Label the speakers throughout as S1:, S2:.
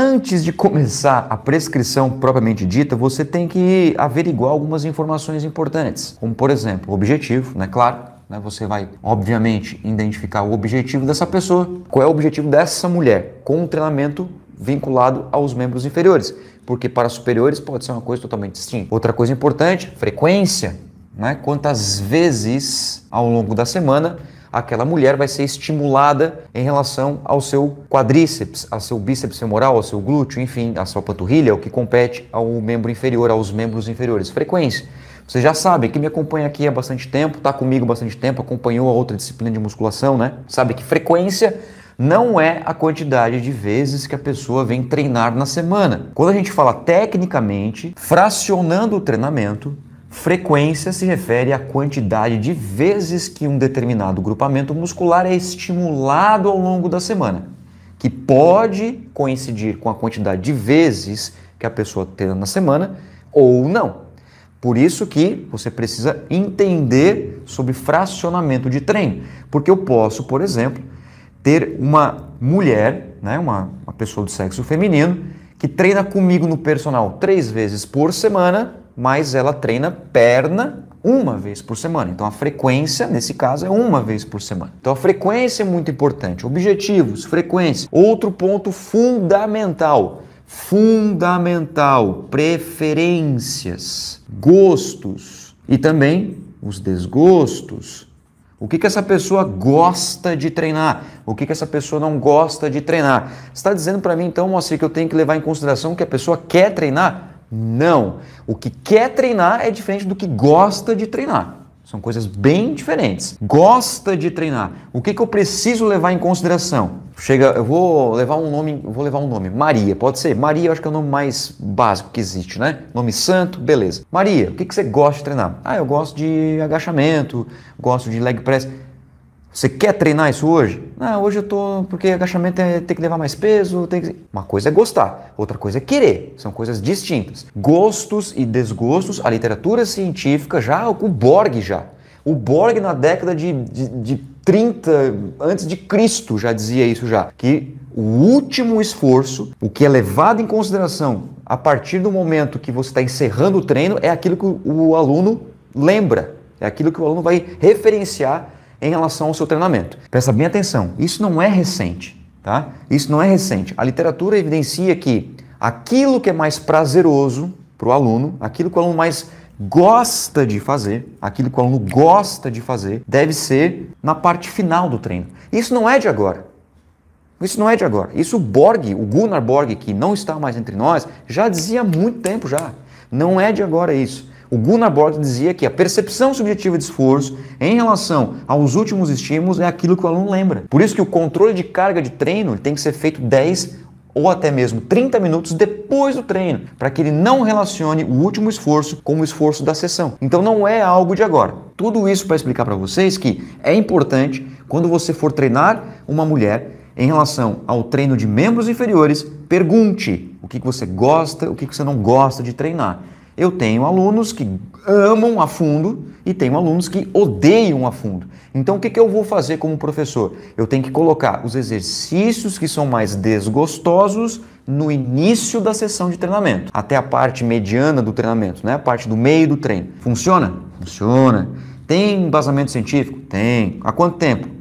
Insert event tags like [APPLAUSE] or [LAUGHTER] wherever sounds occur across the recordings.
S1: Antes de começar a prescrição propriamente dita, você tem que averiguar algumas informações importantes, como por exemplo, o objetivo, né? Claro, né? você vai, obviamente, identificar o objetivo dessa pessoa. Qual é o objetivo dessa mulher? Com o treinamento vinculado aos membros inferiores, porque para superiores pode ser uma coisa totalmente distinta. Outra coisa importante, frequência, né? Quantas vezes ao longo da semana aquela mulher vai ser estimulada em relação ao seu quadríceps, ao seu bíceps femoral, ao seu glúteo, enfim, à sua panturrilha, o que compete ao membro inferior, aos membros inferiores. Frequência. Você já sabe que me acompanha aqui há bastante tempo, está comigo há bastante tempo, acompanhou a outra disciplina de musculação, né? Sabe que frequência não é a quantidade de vezes que a pessoa vem treinar na semana. Quando a gente fala tecnicamente, fracionando o treinamento, Frequência se refere à quantidade de vezes que um determinado grupamento muscular é estimulado ao longo da semana, que pode coincidir com a quantidade de vezes que a pessoa treina na semana ou não. Por isso que você precisa entender sobre fracionamento de treino, porque eu posso, por exemplo, ter uma mulher, né, uma, uma pessoa do sexo feminino, que treina comigo no personal três vezes por semana mas ela treina perna uma vez por semana. Então a frequência, nesse caso, é uma vez por semana. Então a frequência é muito importante. Objetivos, frequência. Outro ponto fundamental. Fundamental, preferências, gostos e também os desgostos. O que, que essa pessoa gosta de treinar? O que, que essa pessoa não gosta de treinar? Você está dizendo para mim, então, Moacir, que eu tenho que levar em consideração que a pessoa quer treinar? Não. O que quer treinar é diferente do que gosta de treinar. São coisas bem diferentes. Gosta de treinar. O que, que eu preciso levar em consideração? Chega, eu vou levar um nome, vou levar um nome. Maria, pode ser? Maria, eu acho que é o nome mais básico que existe, né? Nome santo, beleza. Maria, o que, que você gosta de treinar? Ah, eu gosto de agachamento, gosto de leg press. Você quer treinar isso hoje? Não, hoje eu tô. Porque agachamento é, tem que levar mais peso. Tem que... Uma coisa é gostar, outra coisa é querer. São coisas distintas. Gostos e desgostos, a literatura científica já, o Borg já. O Borg na década de, de, de 30 antes de Cristo já dizia isso já. Que o último esforço, o que é levado em consideração a partir do momento que você está encerrando o treino, é aquilo que o, o aluno lembra. É aquilo que o aluno vai referenciar em relação ao seu treinamento. Presta bem atenção, isso não é recente, tá? Isso não é recente. A literatura evidencia que aquilo que é mais prazeroso para o aluno, aquilo que o aluno mais gosta de fazer, aquilo que o aluno gosta de fazer, deve ser na parte final do treino. Isso não é de agora. Isso não é de agora. Isso o Borg, o Gunnar Borg, que não está mais entre nós, já dizia há muito tempo já. Não é de agora isso. O Gunnar Borg dizia que a percepção subjetiva de esforço em relação aos últimos estímulos é aquilo que o aluno lembra. Por isso que o controle de carga de treino tem que ser feito 10 ou até mesmo 30 minutos depois do treino, para que ele não relacione o último esforço com o esforço da sessão. Então não é algo de agora. Tudo isso para explicar para vocês que é importante quando você for treinar uma mulher em relação ao treino de membros inferiores, pergunte o que você gosta, o que você não gosta de treinar. Eu tenho alunos que amam a fundo e tenho alunos que odeiam a fundo. Então, o que, que eu vou fazer como professor? Eu tenho que colocar os exercícios que são mais desgostosos no início da sessão de treinamento, até a parte mediana do treinamento, né? a parte do meio do treino. Funciona? Funciona. Tem embasamento científico? Tem. Há quanto tempo?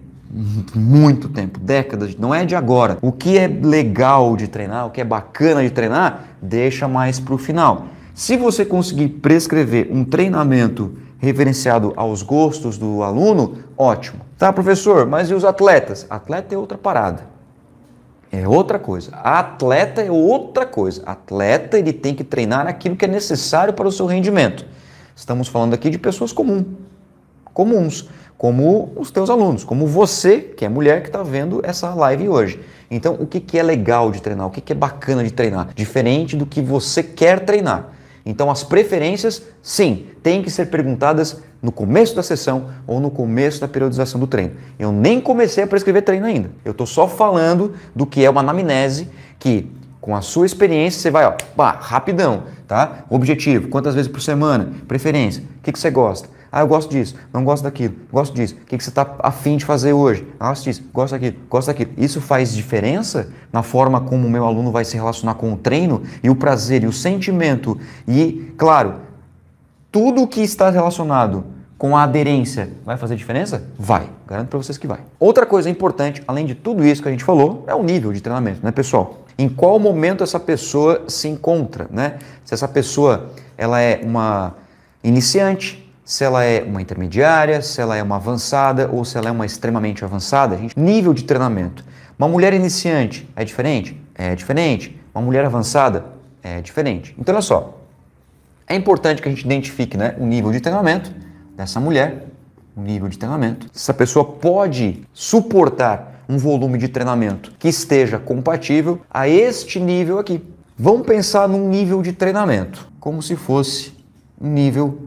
S1: muito tempo, décadas, não é de agora. O que é legal de treinar, o que é bacana de treinar, deixa mais para o final. Se você conseguir prescrever um treinamento referenciado aos gostos do aluno, ótimo. Tá, professor, mas e os atletas? Atleta é outra parada. É outra coisa. Atleta é outra coisa. Atleta ele tem que treinar aquilo que é necessário para o seu rendimento. Estamos falando aqui de pessoas comuns, comuns, como os teus alunos, como você que é mulher que está vendo essa live hoje. Então, o que, que é legal de treinar? O que, que é bacana de treinar? Diferente do que você quer treinar. Então, as preferências, sim, têm que ser perguntadas no começo da sessão ou no começo da periodização do treino. Eu nem comecei a prescrever treino ainda. Eu estou só falando do que é uma anamnese que, com a sua experiência, você vai, ó, pá, rapidão, tá? Objetivo, quantas vezes por semana, preferência, o que, que você gosta, ah, eu gosto disso, não gosto daquilo, gosto disso. O que, que você está afim de fazer hoje? Ah, gosto disso, gosto daquilo, gosto daquilo. Isso faz diferença na forma como o meu aluno vai se relacionar com o treino e o prazer e o sentimento. E, claro, tudo que está relacionado com a aderência vai fazer diferença? Vai, garanto para vocês que vai. Outra coisa importante, além de tudo isso que a gente falou, é o nível de treinamento, né, pessoal? Em qual momento essa pessoa se encontra, né? Se essa pessoa ela é uma iniciante, se ela é uma intermediária, se ela é uma avançada ou se ela é uma extremamente avançada. Gente, nível de treinamento. Uma mulher iniciante é diferente? É diferente. Uma mulher avançada é diferente. Então, olha só. É importante que a gente identifique né, o nível de treinamento dessa mulher, o nível de treinamento. Se a pessoa pode suportar um volume de treinamento que esteja compatível a este nível aqui. Vamos pensar num nível de treinamento, como se fosse um nível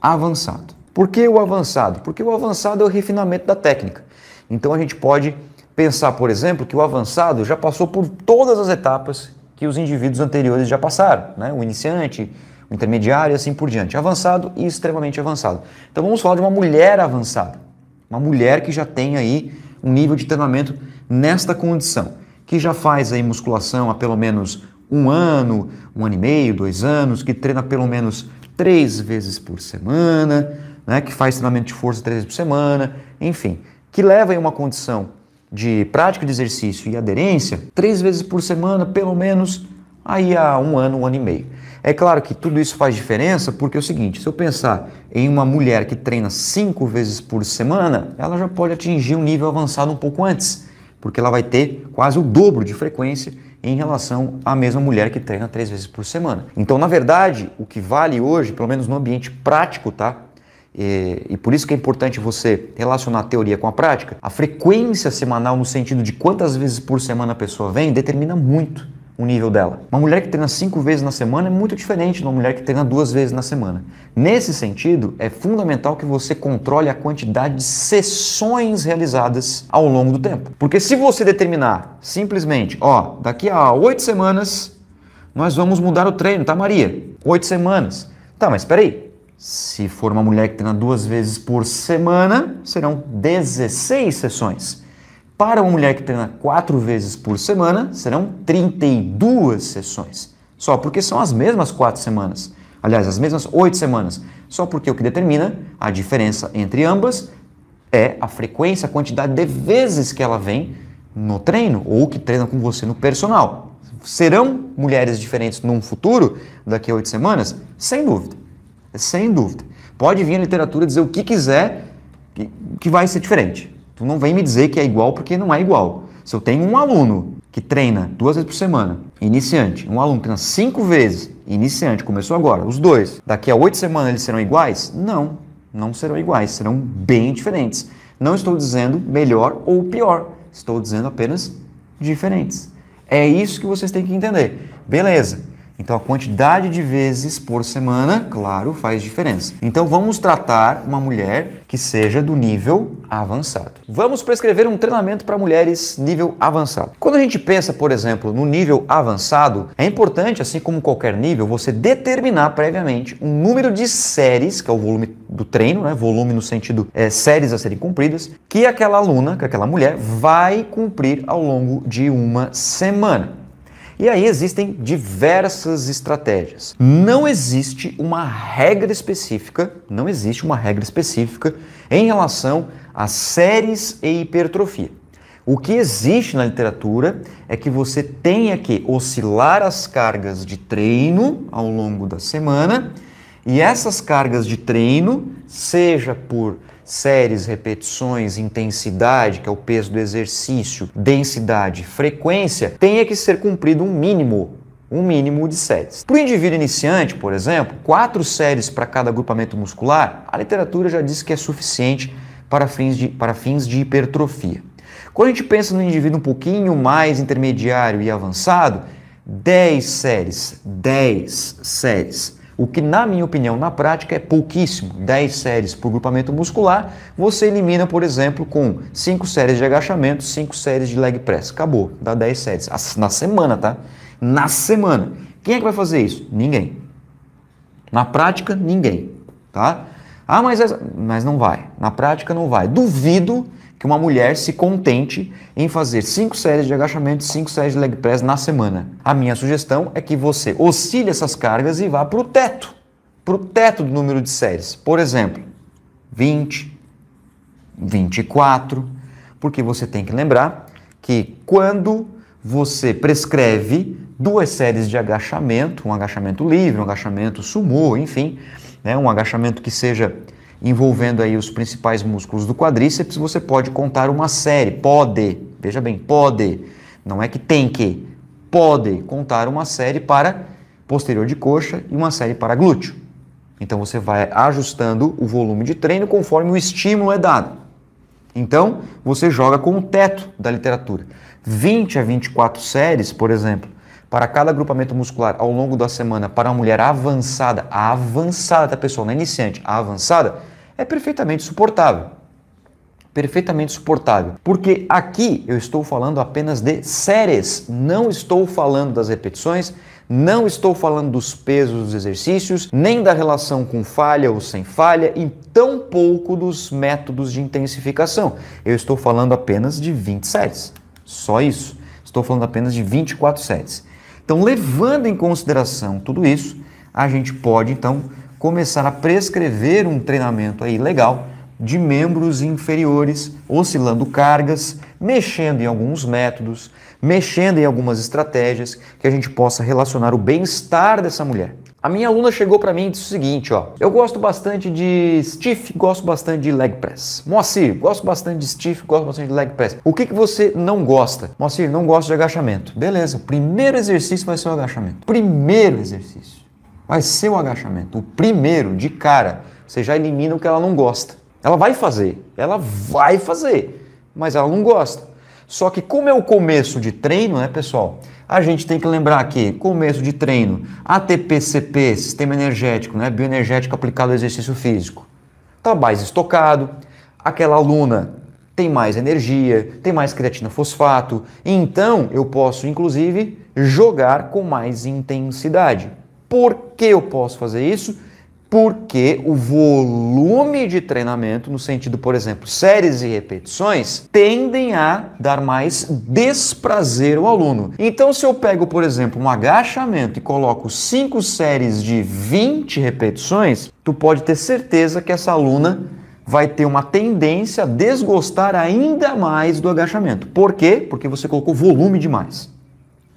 S1: avançado. Por que o avançado? Porque o avançado é o refinamento da técnica. Então a gente pode pensar, por exemplo, que o avançado já passou por todas as etapas que os indivíduos anteriores já passaram, né? o iniciante, o intermediário e assim por diante. Avançado e extremamente avançado. Então vamos falar de uma mulher avançada, uma mulher que já tem aí um nível de treinamento nesta condição, que já faz aí musculação há pelo menos um ano, um ano e meio, dois anos, que treina pelo menos três vezes por semana, né, que faz treinamento de força três vezes por semana, enfim, que leva em uma condição de prática de exercício e aderência três vezes por semana, pelo menos aí há um ano, um ano e meio. É claro que tudo isso faz diferença porque é o seguinte: se eu pensar em uma mulher que treina cinco vezes por semana, ela já pode atingir um nível avançado um pouco antes, porque ela vai ter quase o dobro de frequência em relação à mesma mulher que treina três vezes por semana. Então, na verdade, o que vale hoje, pelo menos no ambiente prático, tá? E, e, por isso que é importante você relacionar a teoria com a prática. A frequência semanal, no sentido de quantas vezes por semana a pessoa vem, determina muito o nível dela. Uma mulher que treina cinco vezes na semana é muito diferente de uma mulher que treina duas vezes na semana. Nesse sentido, é fundamental que você controle a quantidade de sessões realizadas ao longo do tempo. Porque se você determinar simplesmente, ó, daqui a oito semanas nós vamos mudar o treino, tá, Maria? Oito semanas. Tá, mas peraí. Se for uma mulher que treina duas vezes por semana, serão 16 sessões. Para uma mulher que treina quatro vezes por semana, serão 32 sessões. Só porque são as mesmas quatro semanas. Aliás, as mesmas oito semanas. Só porque o que determina a diferença entre ambas é a frequência, a quantidade de vezes que ela vem no treino ou que treina com você no personal. Serão mulheres diferentes num futuro, daqui a oito semanas? Sem dúvida. Sem dúvida. Pode vir a literatura dizer o que quiser que vai ser diferente. Tu tipo, não vem me dizer que é igual porque não é igual. Se eu tenho um aluno que treina duas vezes por semana, iniciante, um aluno treina cinco vezes, iniciante, começou agora, os dois, daqui a oito semanas eles serão iguais? Não, não serão iguais, serão bem diferentes. Não estou dizendo melhor ou pior, estou dizendo apenas diferentes. É isso que vocês têm que entender. Beleza. Então a quantidade de vezes por semana, claro, faz diferença. Então vamos tratar uma mulher que seja do nível avançado. Vamos prescrever um treinamento para mulheres nível avançado. Quando a gente pensa, por exemplo, no nível avançado, é importante, assim como qualquer nível, você determinar previamente um número de séries, que é o volume do treino, né? volume no sentido é, séries a serem cumpridas, que aquela aluna, que aquela mulher vai cumprir ao longo de uma semana. E aí existem diversas estratégias. Não existe uma regra específica, não existe uma regra específica em relação a séries e hipertrofia. O que existe na literatura é que você tenha que oscilar as cargas de treino ao longo da semana e essas cargas de treino, seja por séries, repetições, intensidade, que é o peso do exercício, densidade, frequência, tenha que ser cumprido um mínimo um mínimo de séries. Para o indivíduo iniciante, por exemplo, quatro séries para cada agrupamento muscular, a literatura já diz que é suficiente para fins de, para fins de hipertrofia. Quando a gente pensa no indivíduo um pouquinho mais intermediário e avançado, 10 séries, 10 séries o que, na minha opinião, na prática é pouquíssimo, 10 séries por grupamento muscular, você elimina, por exemplo, com 5 séries de agachamento, 5 séries de leg press. Acabou, dá 10 séries. Na semana, tá? Na semana. Quem é que vai fazer isso? Ninguém. Na prática, ninguém, tá? Ah, mas, mas não vai. Na prática, não vai. Duvido que uma mulher se contente em fazer 5 séries de agachamento e 5 séries de leg press na semana. A minha sugestão é que você oscile essas cargas e vá para o teto, para o teto do número de séries. Por exemplo, 20, 24, porque você tem que lembrar que quando você prescreve duas séries de agachamento, um agachamento livre, um agachamento sumô, enfim, né, um agachamento que seja envolvendo aí os principais músculos do quadríceps, você pode contar uma série, pode, veja bem, pode, não é que tem que, pode contar uma série para posterior de coxa e uma série para glúteo. Então você vai ajustando o volume de treino conforme o estímulo é dado. Então você joga com o teto da literatura. 20 a 24 séries, por exemplo, para cada agrupamento muscular ao longo da semana para uma mulher avançada, a avançada, pessoal, não é iniciante, a avançada, é perfeitamente suportável. Perfeitamente suportável. Porque aqui eu estou falando apenas de séries, não estou falando das repetições, não estou falando dos pesos dos exercícios, nem da relação com falha ou sem falha e tampouco dos métodos de intensificação. Eu estou falando apenas de 20 séries. Só isso. Estou falando apenas de 24 séries. Então, levando em consideração tudo isso, a gente pode então começar a prescrever um treinamento aí legal de membros inferiores, oscilando cargas, mexendo em alguns métodos, mexendo em algumas estratégias que a gente possa relacionar o bem-estar dessa mulher a minha aluna chegou para mim e disse o seguinte, ó: "Eu gosto bastante de stiff, gosto bastante de leg press. Moacir, gosto bastante de stiff, gosto bastante de leg press. O que que você não gosta?" Moacir, não gosto de agachamento. Beleza, o primeiro exercício vai ser o agachamento. Primeiro exercício vai ser o agachamento. O primeiro de cara, você já elimina o que ela não gosta. Ela vai fazer, ela vai fazer, mas ela não gosta. Só que como é o começo de treino, né, pessoal? A gente tem que lembrar que começo de treino, ATPCP, sistema energético, né, bioenergético aplicado ao exercício físico, está mais estocado, aquela aluna tem mais energia, tem mais creatina fosfato, então eu posso inclusive jogar com mais intensidade. Por que eu posso fazer isso? porque o volume de treinamento, no sentido, por exemplo, séries e repetições, tendem a dar mais desprazer ao aluno. Então, se eu pego, por exemplo, um agachamento e coloco cinco séries de 20 repetições, tu pode ter certeza que essa aluna vai ter uma tendência a desgostar ainda mais do agachamento. Por quê? Porque você colocou volume demais.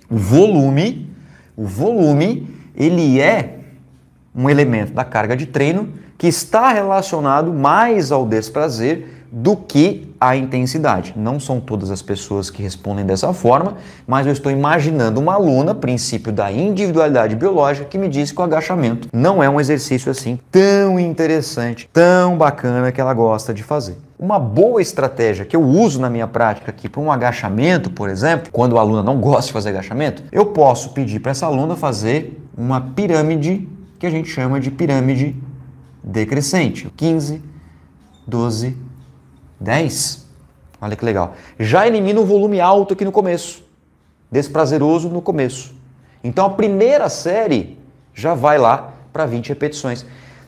S1: O volume, o volume, ele é um elemento da carga de treino que está relacionado mais ao desprazer do que à intensidade. Não são todas as pessoas que respondem dessa forma, mas eu estou imaginando uma aluna, princípio da individualidade biológica, que me disse que o agachamento não é um exercício assim tão interessante, tão bacana que ela gosta de fazer. Uma boa estratégia que eu uso na minha prática aqui para um agachamento, por exemplo, quando a aluna não gosta de fazer agachamento, eu posso pedir para essa aluna fazer uma pirâmide que a gente chama de pirâmide decrescente. 15, 12, 10. Olha que legal. Já elimina o volume alto aqui no começo, desprazeroso no começo. Então a primeira série já vai lá para 20 repetições.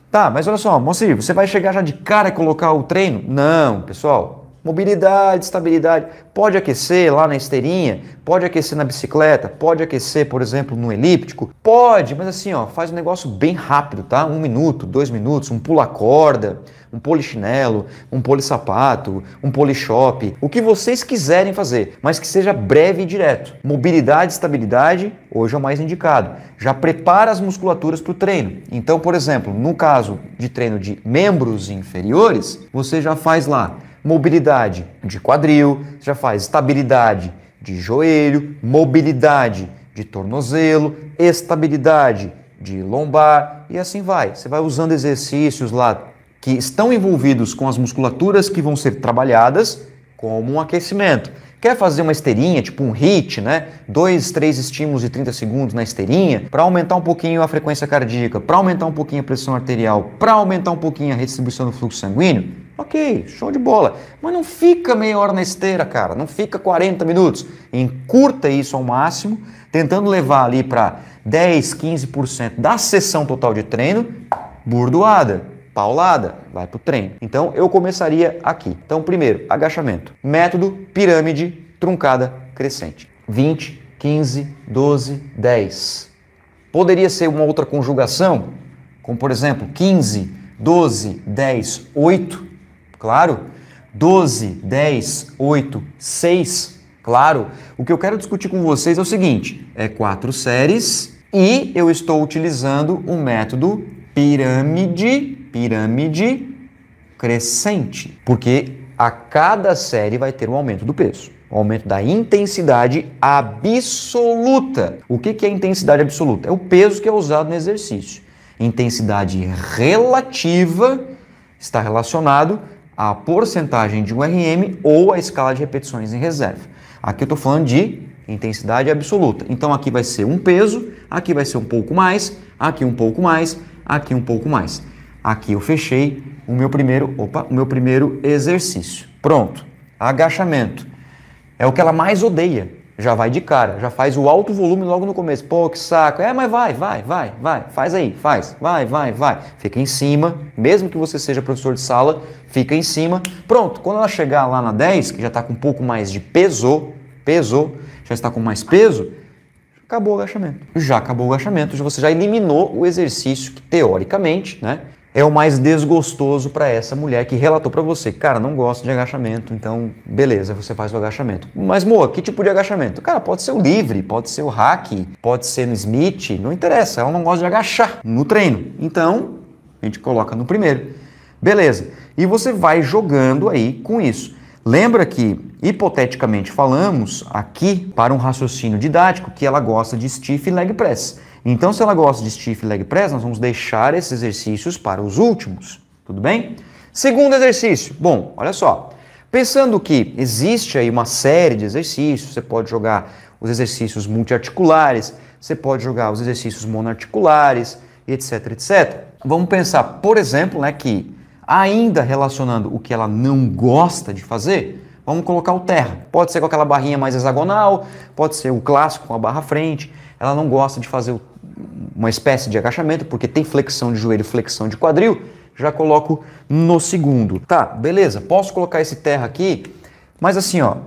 S1: Tá, mas olha só, Moacir, você vai chegar já de cara e colocar o treino? Não, pessoal, Mobilidade, estabilidade. Pode aquecer lá na esteirinha, pode aquecer na bicicleta, pode aquecer, por exemplo, no elíptico. Pode, mas assim, ó, faz um negócio bem rápido, tá? Um minuto, dois minutos, um pula-corda, um polichinelo, um polissapato, um polishop, o que vocês quiserem fazer, mas que seja breve e direto. Mobilidade, estabilidade, hoje é o mais indicado. Já prepara as musculaturas para o treino. Então, por exemplo, no caso de treino de membros inferiores, você já faz lá mobilidade de quadril, já faz estabilidade de joelho, mobilidade de tornozelo, estabilidade de lombar e assim vai. Você vai usando exercícios lá que estão envolvidos com as musculaturas que vão ser trabalhadas como um aquecimento. Quer fazer uma esteirinha, tipo um HIIT, né? Dois, três estímulos de 30 segundos na esteirinha, para aumentar um pouquinho a frequência cardíaca, para aumentar um pouquinho a pressão arterial, para aumentar um pouquinho a redistribuição do fluxo sanguíneo? Ok, show de bola. Mas não fica meia hora na esteira, cara. Não fica 40 minutos. Encurta isso ao máximo, tentando levar ali para 10, 15% da sessão total de treino, burdoada, paulada, vai para o treino. Então eu começaria aqui. Então, primeiro, agachamento. Método pirâmide truncada crescente. 20, 15, 12, 10. Poderia ser uma outra conjugação, como por exemplo, 15, 12, 10, 8 Claro. 12, 10, 8, 6, claro. O que eu quero discutir com vocês é o seguinte: é quatro séries e eu estou utilizando o método pirâmide, pirâmide crescente, porque a cada série vai ter um aumento do peso. Um aumento da intensidade absoluta. O que é intensidade absoluta? É o peso que é usado no exercício. Intensidade relativa está relacionado a porcentagem de um RM ou a escala de repetições em reserva. Aqui eu estou falando de intensidade absoluta. Então aqui vai ser um peso, aqui vai ser um pouco mais, aqui um pouco mais, aqui um pouco mais. Aqui eu fechei o meu primeiro, opa, o meu primeiro exercício. Pronto. Agachamento. É o que ela mais odeia já vai de cara, já faz o alto volume logo no começo. Pô, que saco. É, mas vai, vai, vai, vai. Faz aí, faz. Vai, vai, vai. Fica em cima, mesmo que você seja professor de sala, fica em cima. Pronto, quando ela chegar lá na 10, que já está com um pouco mais de peso, peso, já está com mais peso, acabou o agachamento. Já acabou o agachamento, você já eliminou o exercício que teoricamente, né? é o mais desgostoso para essa mulher que relatou para você, cara, não gosto de agachamento, então beleza, você faz o agachamento. Mas, Moa, que tipo de agachamento? Cara, pode ser o livre, pode ser o hack, pode ser no Smith, não interessa, ela não gosta de agachar no treino. Então, a gente coloca no primeiro. Beleza. E você vai jogando aí com isso. Lembra que, hipoteticamente, falamos aqui para um raciocínio didático que ela gosta de stiff leg press. Então, se ela gosta de stiff leg press, nós vamos deixar esses exercícios para os últimos, tudo bem? Segundo exercício, bom, olha só. Pensando que existe aí uma série de exercícios, você pode jogar os exercícios multiarticulares, você pode jogar os exercícios monoarticulares, etc, etc. Vamos pensar, por exemplo, né, que ainda relacionando o que ela não gosta de fazer, vamos colocar o terra. Pode ser com aquela barrinha mais hexagonal, pode ser o clássico com a barra frente, ela não gosta de fazer uma espécie de agachamento, porque tem flexão de joelho, flexão de quadril, já coloco no segundo. Tá, beleza, posso colocar esse terra aqui, mas assim, ó,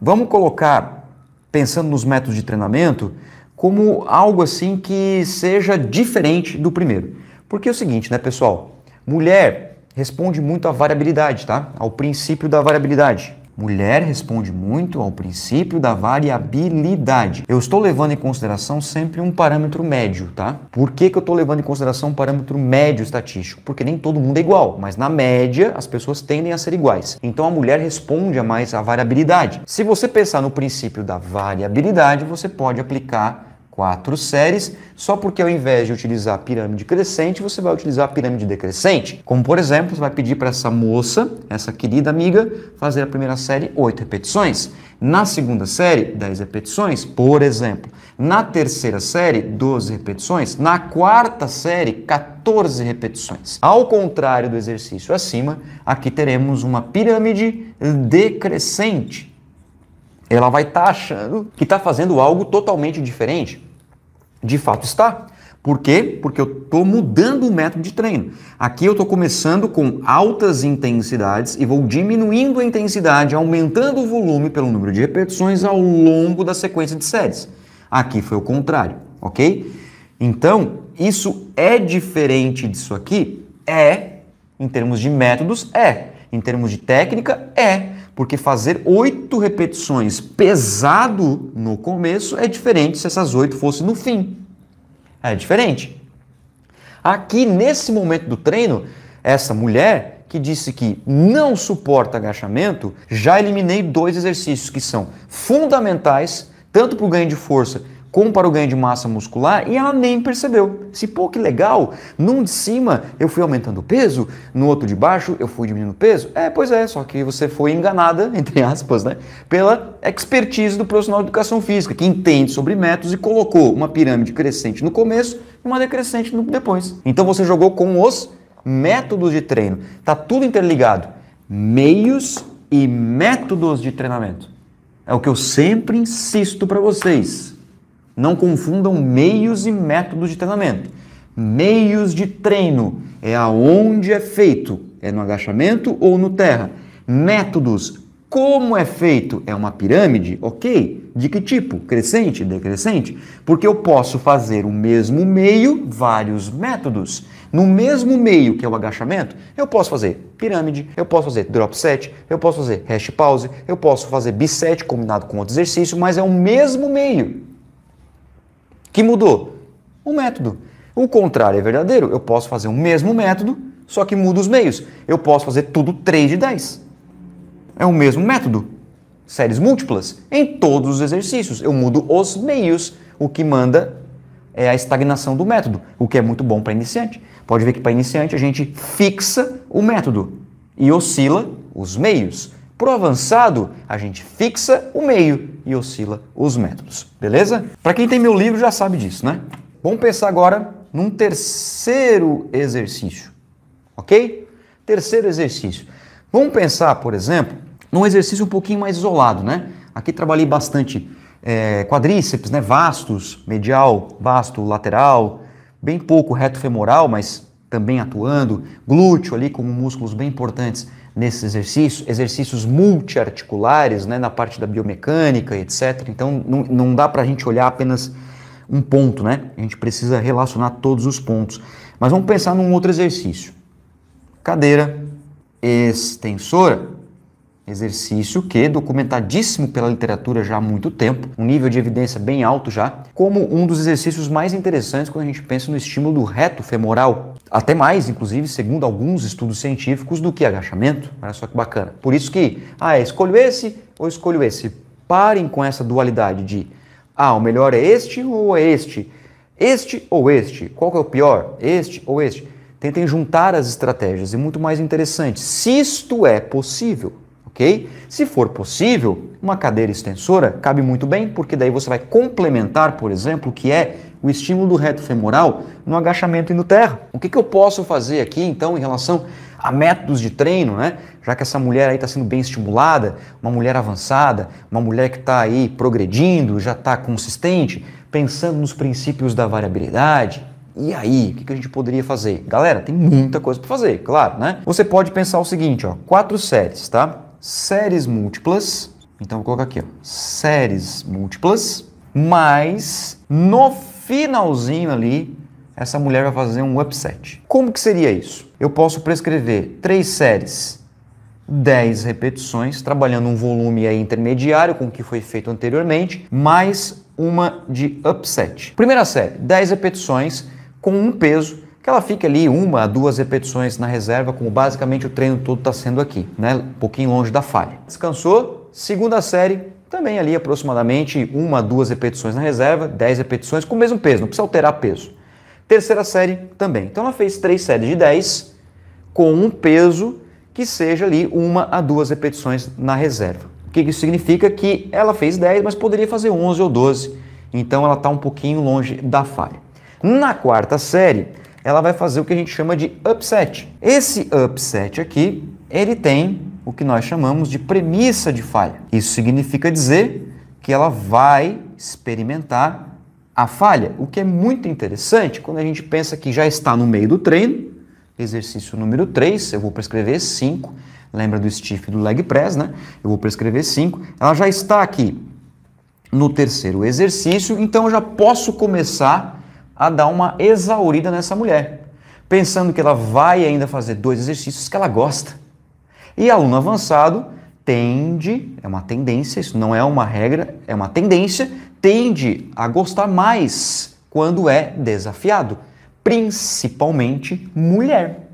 S1: vamos colocar, pensando nos métodos de treinamento, como algo assim que seja diferente do primeiro. Porque é o seguinte, né, pessoal? Mulher responde muito à variabilidade, tá? Ao princípio da variabilidade. Mulher responde muito ao princípio da variabilidade. Eu estou levando em consideração sempre um parâmetro médio, tá? Por que, que eu estou levando em consideração um parâmetro médio estatístico? Porque nem todo mundo é igual, mas na média as pessoas tendem a ser iguais. Então a mulher responde a mais a variabilidade. Se você pensar no princípio da variabilidade, você pode aplicar quatro séries, só porque ao invés de utilizar a pirâmide crescente, você vai utilizar a pirâmide decrescente. Como por exemplo, você vai pedir para essa moça, essa querida amiga, fazer a primeira série oito repetições. Na segunda série, 10 repetições, por exemplo. Na terceira série, 12 repetições. Na quarta série, 14 repetições. Ao contrário do exercício acima, aqui teremos uma pirâmide decrescente. Ela vai estar tá achando que está fazendo algo totalmente diferente. De fato está. Por quê? Porque eu estou mudando o método de treino. Aqui eu estou começando com altas intensidades e vou diminuindo a intensidade, aumentando o volume pelo número de repetições ao longo da sequência de séries. Aqui foi o contrário, ok? Então, isso é diferente disso aqui? É. Em termos de métodos, é. Em termos de técnica, é. Porque fazer oito repetições pesado no começo é diferente se essas oito fossem no fim. É diferente. Aqui, nesse momento do treino, essa mulher que disse que não suporta agachamento, já eliminei dois exercícios que são fundamentais, tanto para o ganho de força comparou para o ganho de massa muscular e ela nem percebeu. Se, pô, que legal, num de cima eu fui aumentando o peso, no outro de baixo eu fui diminuindo o peso. É, pois é, só que você foi enganada, [LAUGHS] entre aspas, né, pela expertise do profissional de educação física, que entende sobre métodos e colocou uma pirâmide crescente no começo e uma decrescente no depois. Então você jogou com os métodos de treino. Tá tudo interligado. Meios e métodos de treinamento. É o que eu sempre insisto para vocês. Não confundam meios e métodos de treinamento. Meios de treino é aonde é feito, é no agachamento ou no terra. Métodos, como é feito? É uma pirâmide? Ok. De que tipo? Crescente? Decrescente? Porque eu posso fazer o mesmo meio, vários métodos. No mesmo meio que é o agachamento, eu posso fazer pirâmide, eu posso fazer drop set, eu posso fazer hash pause, eu posso fazer biset combinado com outro exercício, mas é o mesmo meio que mudou? O método. O contrário é verdadeiro. Eu posso fazer o mesmo método, só que muda os meios. Eu posso fazer tudo 3 de 10. É o mesmo método. Séries múltiplas. Em todos os exercícios, eu mudo os meios. O que manda é a estagnação do método, o que é muito bom para iniciante. Pode ver que para iniciante a gente fixa o método e oscila os meios. Para o avançado, a gente fixa o meio e oscila os métodos, beleza? Para quem tem meu livro já sabe disso, né? Vamos pensar agora num terceiro exercício, ok? Terceiro exercício. Vamos pensar, por exemplo, num exercício um pouquinho mais isolado, né? Aqui trabalhei bastante é, quadríceps, né? Vastos, medial, vasto, lateral, bem pouco reto femoral, mas também atuando, glúteo ali como músculos bem importantes nesses exercícios, exercícios multiarticulares, né, na parte da biomecânica, etc. Então, não, não dá para a gente olhar apenas um ponto, né? A gente precisa relacionar todos os pontos. Mas vamos pensar num outro exercício. Cadeira extensora Exercício que, documentadíssimo pela literatura já há muito tempo, um nível de evidência bem alto já, como um dos exercícios mais interessantes quando a gente pensa no estímulo do reto femoral. Até mais, inclusive, segundo alguns estudos científicos, do que agachamento. Olha só que bacana. Por isso que, ah, escolho esse ou escolho esse. Parem com essa dualidade de, ah, o melhor é este ou é este? Este ou este? Qual que é o pior? Este ou este? Tentem juntar as estratégias, é muito mais interessante, se isto é possível ok? Se for possível, uma cadeira extensora cabe muito bem, porque daí você vai complementar, por exemplo, o que é o estímulo do reto femoral no agachamento e no terra. O que, que eu posso fazer aqui, então, em relação a métodos de treino, né? Já que essa mulher aí está sendo bem estimulada, uma mulher avançada, uma mulher que está aí progredindo, já está consistente, pensando nos princípios da variabilidade, e aí, o que, a gente poderia fazer? Galera, tem muita coisa para fazer, claro, né? Você pode pensar o seguinte, ó, quatro séries, tá? séries múltiplas. Então vou colocar aqui, ó, séries múltiplas, mas no finalzinho ali essa mulher vai fazer um upset. Como que seria isso? Eu posso prescrever três séries, dez repetições, trabalhando um volume aí intermediário com o que foi feito anteriormente, mais uma de upset. Primeira série, dez repetições com um peso que ela fica ali uma a duas repetições na reserva, como basicamente o treino todo está sendo aqui, né? Um pouquinho longe da falha. Descansou, segunda série, também ali aproximadamente uma a duas repetições na reserva, 10 repetições com o mesmo peso, não precisa alterar peso. Terceira série também. Então ela fez três séries de 10 com um peso que seja ali uma a duas repetições na reserva. O que isso significa? Que ela fez 10, mas poderia fazer 11 ou 12, então ela está um pouquinho longe da falha. Na quarta série, ela vai fazer o que a gente chama de upset. Esse upset aqui, ele tem o que nós chamamos de premissa de falha. Isso significa dizer que ela vai experimentar a falha, o que é muito interessante quando a gente pensa que já está no meio do treino, exercício número 3, eu vou prescrever 5, lembra do stiff do leg press, né? Eu vou prescrever 5, ela já está aqui no terceiro exercício, então eu já posso começar a dar uma exaurida nessa mulher, pensando que ela vai ainda fazer dois exercícios que ela gosta. E aluno avançado tende, é uma tendência, isso não é uma regra, é uma tendência, tende a gostar mais quando é desafiado, principalmente mulher.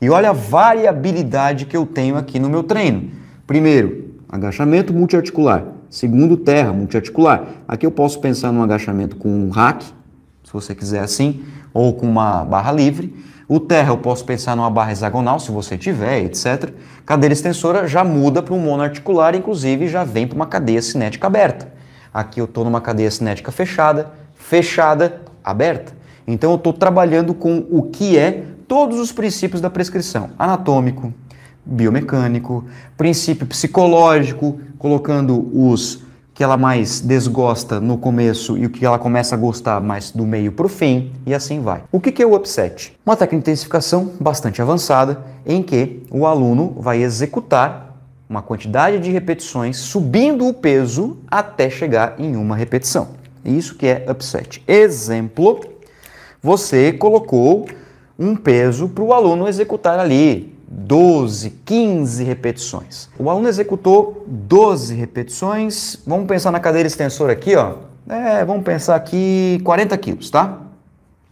S1: E olha a variabilidade que eu tenho aqui no meu treino. Primeiro, agachamento multiarticular. Segundo, terra multiarticular. Aqui eu posso pensar num agachamento com um hack, se você quiser assim, ou com uma barra livre. O terra eu posso pensar numa barra hexagonal, se você tiver, etc. Cadeira extensora já muda para um monoarticular, inclusive já vem para uma cadeia cinética aberta. Aqui eu estou numa cadeia cinética fechada, fechada, aberta. Então eu estou trabalhando com o que é todos os princípios da prescrição: anatômico, biomecânico, princípio psicológico, colocando os que ela mais desgosta no começo e o que ela começa a gostar mais do meio para o fim, e assim vai. O que é o upset? Uma técnica de intensificação bastante avançada em que o aluno vai executar uma quantidade de repetições subindo o peso até chegar em uma repetição. Isso que é upset. Exemplo, você colocou um peso para o aluno executar ali, 12, 15 repetições. O aluno executou 12 repetições. Vamos pensar na cadeira extensora aqui, ó. É, vamos pensar aqui 40 quilos, tá?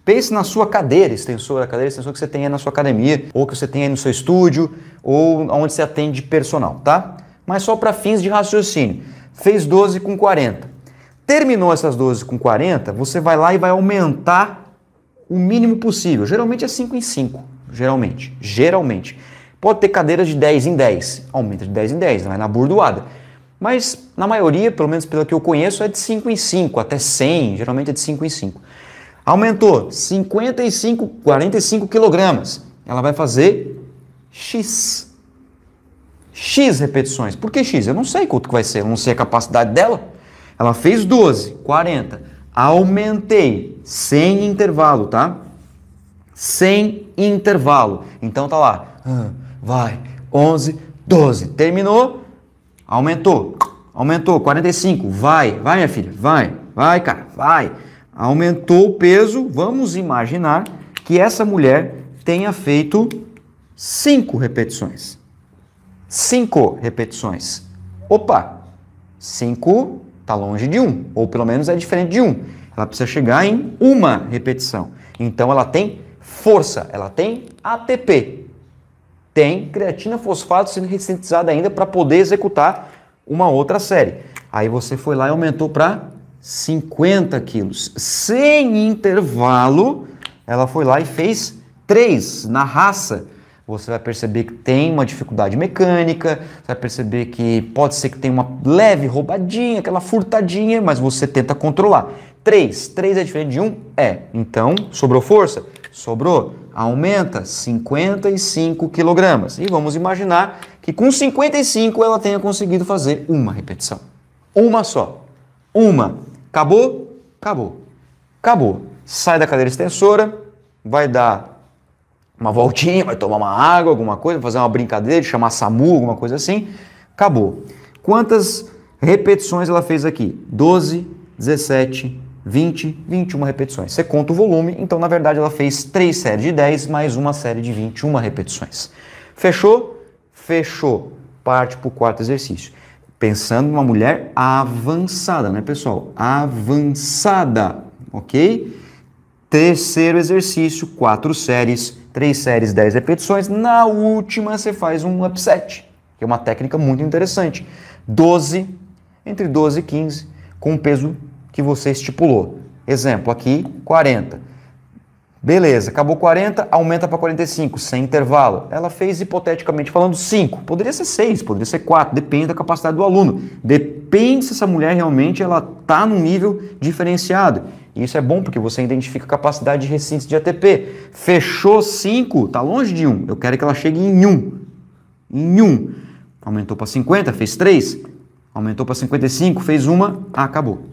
S1: Pense na sua cadeira extensora, a cadeira extensora que você tem aí na sua academia, ou que você tem aí no seu estúdio, ou onde você atende personal, tá? Mas só para fins de raciocínio. Fez 12 com 40. Terminou essas 12 com 40, você vai lá e vai aumentar o mínimo possível. Geralmente é 5 em 5. Geralmente. Geralmente. Pode ter cadeiras de 10 em 10, aumenta de 10 em 10, não é na burdoada. Mas na maioria, pelo menos pela que eu conheço, é de 5 em 5, até 100, geralmente é de 5 em 5. Aumentou 55, 45 quilogramas. Ela vai fazer X. X repetições. Por que X? Eu não sei quanto que vai ser, eu não sei a capacidade dela. Ela fez 12, 40. Aumentei sem intervalo, tá? Sem intervalo. Então tá lá. Ah, vai, 11, 12, terminou, aumentou, aumentou, 45, vai, vai minha filha, vai, vai cara, vai. Aumentou o peso, vamos imaginar que essa mulher tenha feito 5 repetições. 5 repetições. Opa, 5 está longe de 1, um, ou pelo menos é diferente de 1. Um. Ela precisa chegar em uma repetição. Então ela tem força, ela tem ATP, tem creatina fosfato sendo sintetizada ainda para poder executar uma outra série. Aí você foi lá e aumentou para 50 quilos. Sem intervalo, ela foi lá e fez 3 na raça. Você vai perceber que tem uma dificuldade mecânica, você vai perceber que pode ser que tenha uma leve roubadinha, aquela furtadinha, mas você tenta controlar. 3. 3 é diferente de 1? Um? É. Então, sobrou força? Sobrou aumenta 55 quilogramas. E vamos imaginar que com 55 ela tenha conseguido fazer uma repetição. Uma só. Uma. Acabou? Acabou. Acabou. Sai da cadeira extensora, vai dar uma voltinha, vai tomar uma água, alguma coisa, fazer uma brincadeira, chamar SAMU, alguma coisa assim. Acabou. Quantas repetições ela fez aqui? 12, 17, 20, 21 repetições. Você conta o volume, então na verdade ela fez 3 séries de 10 mais uma série de 21 repetições. Fechou? Fechou. Parte para o quarto exercício. Pensando numa mulher avançada, né, pessoal? Avançada, ok? Terceiro exercício, quatro séries, três séries, 10 repetições. Na última você faz um upset, que é uma técnica muito interessante. 12, entre 12 e 15, com peso que você estipulou. Exemplo, aqui 40. Beleza, acabou 40, aumenta para 45, sem intervalo. Ela fez hipoteticamente falando 5. Poderia ser 6, poderia ser 4, depende da capacidade do aluno. Depende se essa mulher realmente ela tá num nível diferenciado. E isso é bom porque você identifica a capacidade de recinto de ATP. Fechou 5, tá longe de 1. Eu quero que ela chegue em 1. Em 1. Aumentou para 50, fez 3. Aumentou para 55, fez uma, acabou.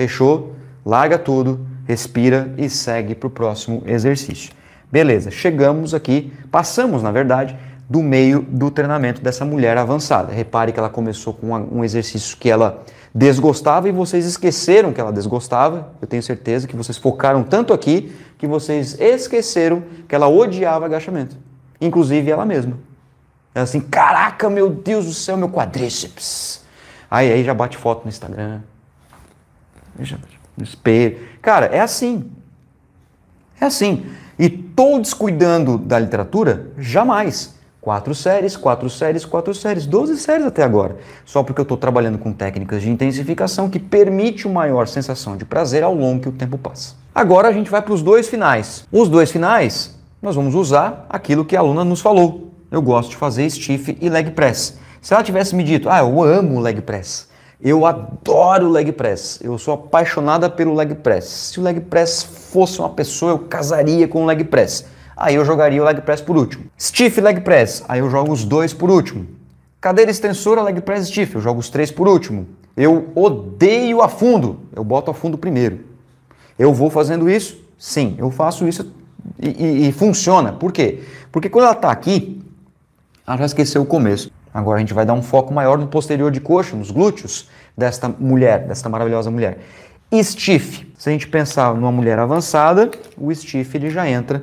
S1: Fechou? Larga tudo, respira e segue para o próximo exercício. Beleza, chegamos aqui, passamos na verdade do meio do treinamento dessa mulher avançada. Repare que ela começou com um exercício que ela desgostava e vocês esqueceram que ela desgostava. Eu tenho certeza que vocês focaram tanto aqui que vocês esqueceram que ela odiava agachamento, inclusive ela mesma. Ela assim, caraca, meu Deus do céu, meu quadríceps. Aí aí já bate foto no Instagram, no espelho. Cara, é assim. É assim. E tô descuidando da literatura? Jamais. Quatro séries, quatro séries, quatro séries, doze séries até agora. Só porque eu estou trabalhando com técnicas de intensificação que permite uma maior sensação de prazer ao longo que o tempo passa. Agora a gente vai para os dois finais. Os dois finais, nós vamos usar aquilo que a aluna nos falou. Eu gosto de fazer stiff e leg press. Se ela tivesse me dito, ah, eu amo leg press, eu adoro leg press. Eu sou apaixonada pelo leg press. Se o leg press fosse uma pessoa, eu casaria com o leg press. Aí eu jogaria o leg press por último. Stiff leg press. Aí eu jogo os dois por último. Cadeira extensora, leg press stiff. Eu jogo os três por último. Eu odeio a fundo. Eu boto a fundo primeiro. Eu vou fazendo isso? Sim, eu faço isso e, e, e funciona. Por quê? Porque quando ela está aqui, ela já esqueceu o começo. Agora a gente vai dar um foco maior no posterior de coxa, nos glúteos desta mulher, desta maravilhosa mulher. Stiff. Se a gente pensar numa mulher avançada, o stiff ele já entra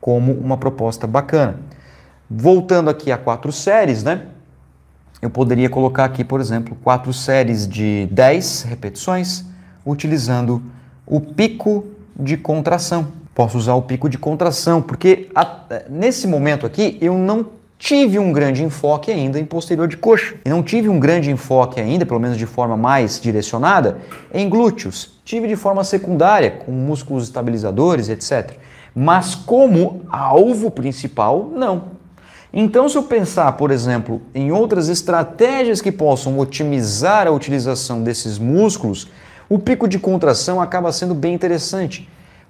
S1: como uma proposta bacana. Voltando aqui a quatro séries, né? Eu poderia colocar aqui, por exemplo, quatro séries de 10 repetições, utilizando o pico de contração. Posso usar o pico de contração, porque a, nesse momento aqui eu não tive um grande enfoque ainda em posterior de coxa. E não tive um grande enfoque ainda, pelo menos de forma mais direcionada, em glúteos. Tive de forma secundária, com músculos estabilizadores, etc. Mas como alvo principal, não. Então, se eu pensar, por exemplo, em outras estratégias que possam otimizar a utilização desses músculos, o pico de contração acaba sendo bem interessante.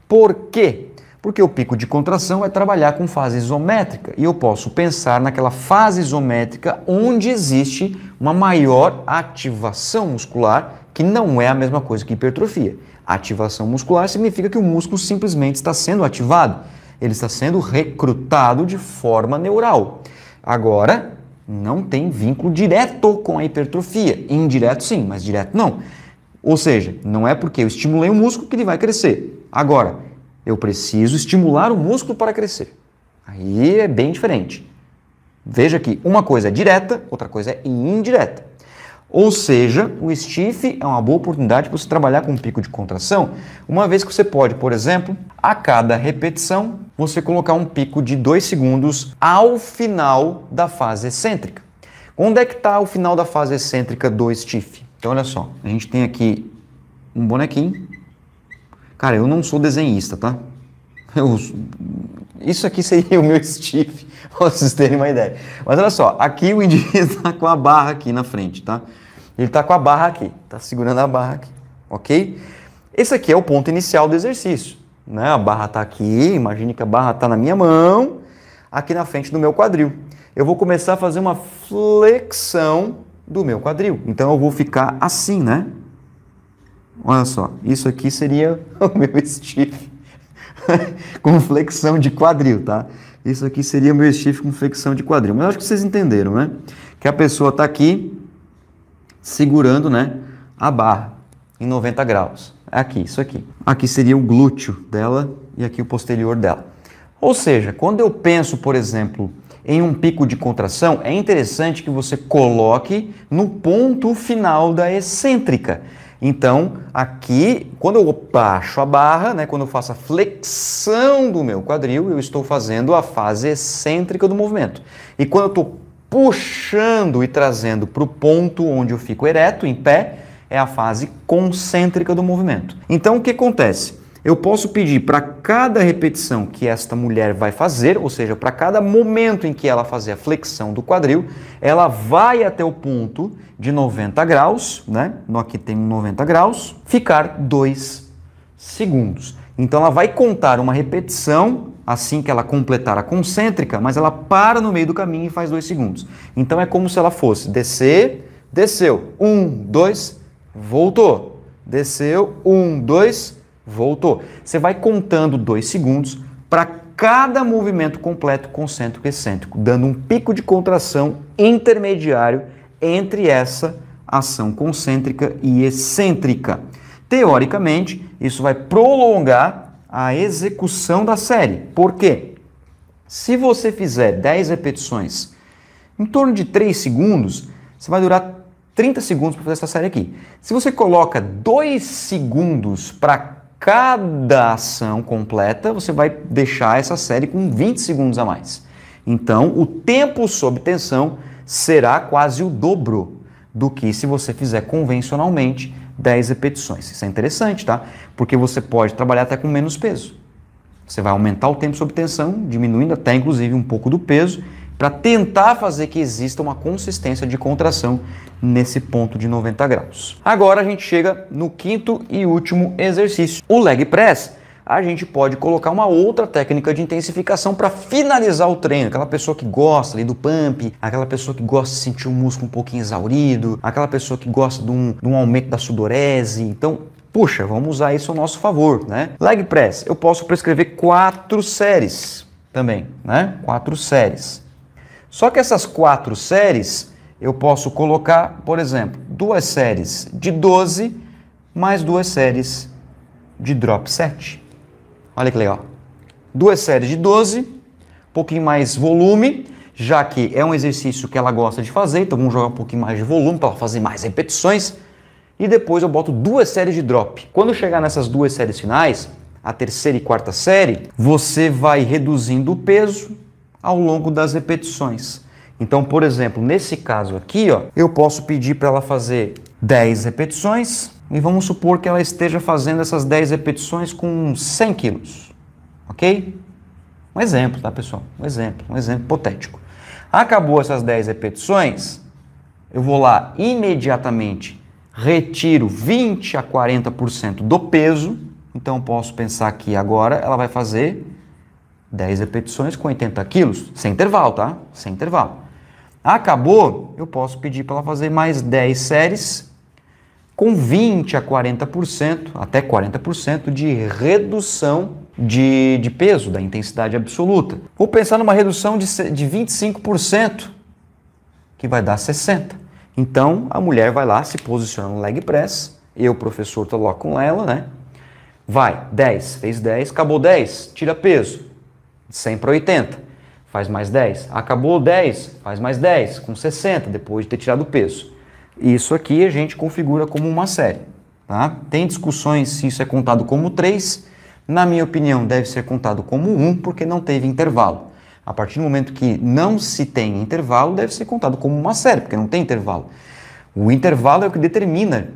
S1: Por quê? Porque o pico de contração é trabalhar com fase isométrica e eu posso pensar naquela fase isométrica onde existe uma maior ativação muscular, que não é a mesma coisa que hipertrofia. Ativação muscular significa que o músculo simplesmente está sendo ativado, ele está sendo recrutado de forma neural. Agora, não tem vínculo direto com a hipertrofia. Indireto sim, mas direto não. Ou seja, não é porque eu estimulei o músculo que ele vai crescer. Agora, eu preciso estimular o músculo para crescer. Aí é bem diferente. Veja que uma coisa é direta, outra coisa é indireta. Ou seja, o stiff é uma boa oportunidade para você trabalhar com um pico de contração, uma vez que você pode, por exemplo, a cada repetição, você colocar um pico de 2 segundos ao final da fase excêntrica. Onde é que está o final da fase excêntrica do stiff? Então, olha só, a gente tem aqui um bonequinho Cara, eu não sou desenhista, tá? Eu, isso aqui seria o meu Steve, [LAUGHS] pra vocês terem uma ideia. Mas olha só, aqui o indivíduo está [LAUGHS] com a barra aqui na frente, tá? Ele está com a barra aqui, está segurando a barra aqui, ok? Esse aqui é o ponto inicial do exercício. Né? A barra está aqui, imagine que a barra está na minha mão, aqui na frente do meu quadril. Eu vou começar a fazer uma flexão do meu quadril. Então eu vou ficar assim, né? Olha só, isso aqui seria [LAUGHS] o meu estife [LAUGHS] com flexão de quadril, tá? Isso aqui seria o meu estife com flexão de quadril. Mas acho que vocês entenderam, né? Que a pessoa está aqui segurando, né, a barra em 90 graus. É aqui, isso aqui. Aqui seria o glúteo dela e aqui o posterior dela. Ou seja, quando eu penso, por exemplo, em um pico de contração, é interessante que você coloque no ponto final da excêntrica. Então, aqui, quando eu baixo a barra, né, quando eu faço a flexão do meu quadril, eu estou fazendo a fase excêntrica do movimento. E quando eu estou puxando e trazendo para o ponto onde eu fico ereto, em pé, é a fase concêntrica do movimento. Então, o que acontece? eu posso pedir para cada repetição que esta mulher vai fazer, ou seja, para cada momento em que ela fazer a flexão do quadril, ela vai até o ponto de 90 graus, né? Aqui tem 90 graus, ficar 2 segundos. Então ela vai contar uma repetição assim que ela completar a concêntrica, mas ela para no meio do caminho e faz 2 segundos. Então é como se ela fosse descer, desceu, 1, um, 2, voltou. Desceu, 1, um, 2, voltou. Você vai contando dois segundos para cada movimento completo concêntrico e excêntrico, dando um pico de contração intermediário entre essa ação concêntrica e excêntrica. Teoricamente, isso vai prolongar a execução da série. Por quê? Se você fizer 10 repetições em torno de 3 segundos, você vai durar 30 segundos para fazer essa série aqui. Se você coloca 2 segundos para cada ação completa, você vai deixar essa série com 20 segundos a mais. Então, o tempo sob tensão será quase o dobro do que se você fizer convencionalmente 10 repetições. Isso é interessante, tá? Porque você pode trabalhar até com menos peso. Você vai aumentar o tempo sob tensão, diminuindo até inclusive um pouco do peso para tentar fazer que exista uma consistência de contração nesse ponto de 90 graus. Agora a gente chega no quinto e último exercício, o leg press. A gente pode colocar uma outra técnica de intensificação para finalizar o treino. Aquela pessoa que gosta ali do pump, aquela pessoa que gosta de sentir o músculo um pouquinho exaurido, aquela pessoa que gosta de um, de um aumento da sudorese. Então, puxa, vamos usar isso ao nosso favor, né? Leg press, eu posso prescrever quatro séries também, né? Quatro séries. Só que essas quatro séries eu posso colocar, por exemplo, duas séries de 12 mais duas séries de drop 7. Olha que legal. Duas séries de 12, um pouquinho mais volume, já que é um exercício que ela gosta de fazer, então vamos jogar um pouquinho mais de volume para ela fazer mais repetições. E depois eu boto duas séries de drop. Quando chegar nessas duas séries finais, a terceira e quarta série, você vai reduzindo o peso, ao longo das repetições. Então, por exemplo, nesse caso aqui, ó, eu posso pedir para ela fazer 10 repetições e vamos supor que ela esteja fazendo essas 10 repetições com 100 quilos, ok? Um exemplo, tá, pessoal? Um exemplo, um exemplo hipotético. Acabou essas 10 repetições, eu vou lá imediatamente retiro 20 a 40% do peso. Então, posso pensar que agora ela vai fazer 10 repetições com 80 quilos, sem intervalo, tá? Sem intervalo. Acabou, eu posso pedir para ela fazer mais 10 séries com 20 a 40%, até 40% de redução de, de peso, da intensidade absoluta. Vou pensar numa redução de, de 25%, que vai dar 60%. Então a mulher vai lá, se posiciona no leg press, eu, professor, estou lá com ela, né? Vai, 10, fez 10, acabou 10, tira peso. 100 para 80, faz mais 10. Acabou 10, faz mais 10, com 60, depois de ter tirado o peso. Isso aqui a gente configura como uma série. Tá? Tem discussões se isso é contado como 3, na minha opinião deve ser contado como 1, porque não teve intervalo. A partir do momento que não se tem intervalo, deve ser contado como uma série, porque não tem intervalo. O intervalo é o que determina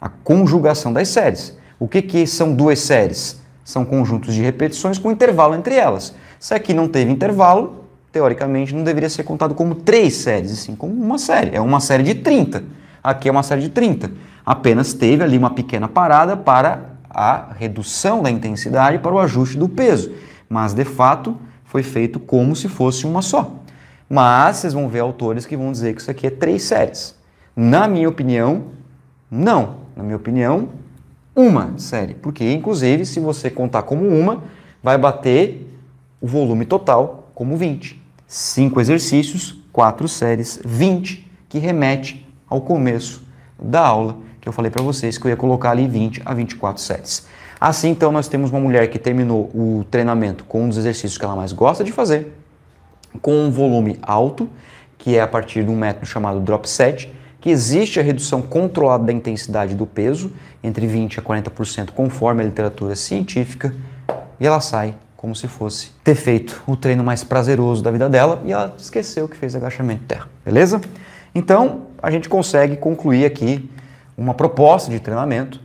S1: a conjugação das séries. O que, que são duas séries? São conjuntos de repetições com intervalo entre elas. Se aqui não teve intervalo, teoricamente não deveria ser contado como três séries, e sim como uma série. É uma série de 30. Aqui é uma série de 30. Apenas teve ali uma pequena parada para a redução da intensidade para o ajuste do peso, mas de fato foi feito como se fosse uma só. Mas vocês vão ver autores que vão dizer que isso aqui é três séries. Na minha opinião, não. Na minha opinião, uma série. Porque, inclusive, se você contar como uma, vai bater o volume total como 20. Cinco exercícios, quatro séries, 20, que remete ao começo da aula que eu falei para vocês que eu ia colocar ali 20 a 24 séries. Assim, então, nós temos uma mulher que terminou o treinamento com um dos exercícios que ela mais gosta de fazer, com um volume alto, que é a partir de um método chamado drop set, que existe a redução controlada da intensidade do peso, entre 20 a 40%, conforme a literatura científica, e ela sai como se fosse ter feito o treino mais prazeroso da vida dela e ela esqueceu que fez agachamento de terra, beleza? Então, a gente consegue concluir aqui uma proposta de treinamento,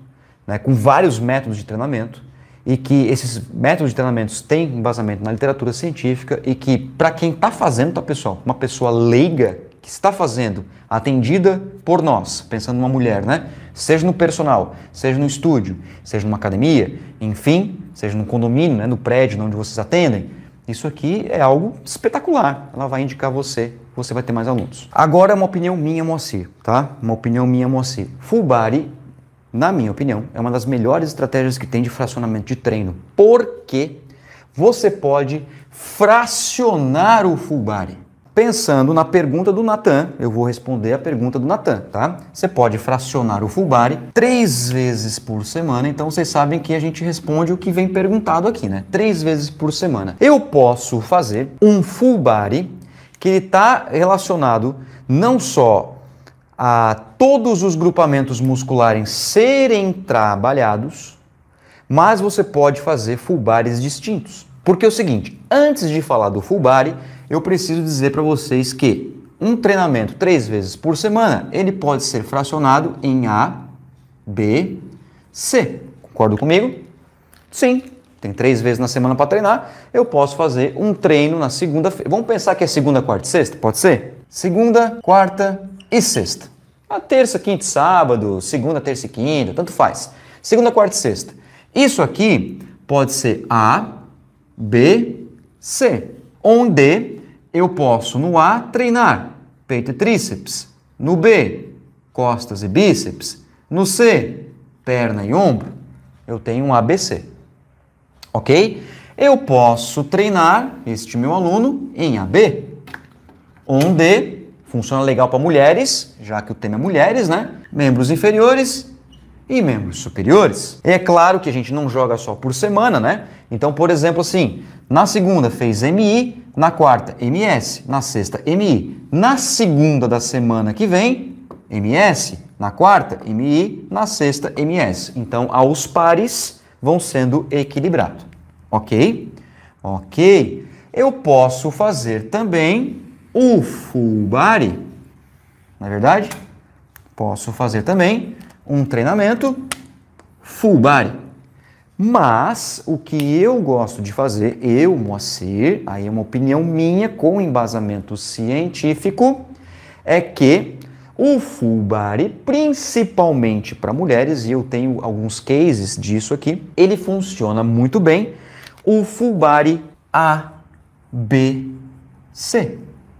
S1: né, com vários métodos de treinamento, e que esses métodos de treinamentos têm embasamento na literatura científica e que, para quem está fazendo, tá, pessoal, uma pessoa leiga que está fazendo, atendida por nós, pensando numa mulher, né? Seja no personal, seja no estúdio, seja numa academia, enfim, seja no condomínio, né, no prédio né, onde vocês atendem, isso aqui é algo espetacular. Ela vai indicar você, você vai ter mais alunos. Agora é uma opinião minha, Moacir, tá? Uma opinião minha, Moacir. Full body, na minha opinião, é uma das melhores estratégias que tem de fracionamento de treino. Porque você pode fracionar o full body pensando na pergunta do Natan, eu vou responder a pergunta do Natan, tá? Você pode fracionar o Fulbari três vezes por semana, então vocês sabem que a gente responde o que vem perguntado aqui, né? Três vezes por semana. Eu posso fazer um Fulbari que ele está relacionado não só a todos os grupamentos musculares serem trabalhados, mas você pode fazer Fulbares distintos. Porque é o seguinte, antes de falar do Fulbari, eu preciso dizer para vocês que um treinamento três vezes por semana, ele pode ser fracionado em A, B, C. Concordo comigo? Sim. Tem três vezes na semana para treinar. Eu posso fazer um treino na segunda-feira. Vamos pensar que é segunda, quarta e sexta? Pode ser? Segunda, quarta e sexta. A terça, quinta e sábado, segunda, terça e quinta, tanto faz. Segunda, quarta e sexta. Isso aqui pode ser A, B, C. Onde eu posso no A treinar peito e tríceps, no B, costas e bíceps, no C, perna e ombro. Eu tenho um ABC. OK? Eu posso treinar este meu aluno em AB, onde funciona legal para mulheres, já que o tema é mulheres, né? Membros inferiores e membros superiores. E é claro que a gente não joga só por semana, né? Então, por exemplo, assim, na segunda fez MI, na quarta MS, na sexta MI, na segunda da semana que vem, MS, na quarta MI, na sexta MS. Então, aos pares vão sendo equilibrados, ok? Ok. Eu posso fazer também o full body, é verdade? Posso fazer também um treinamento full body. Mas o que eu gosto de fazer, eu, Moacir, aí é uma opinião minha com embasamento científico, é que o full body, principalmente para mulheres, e eu tenho alguns cases disso aqui, ele funciona muito bem. O full body A, B, C.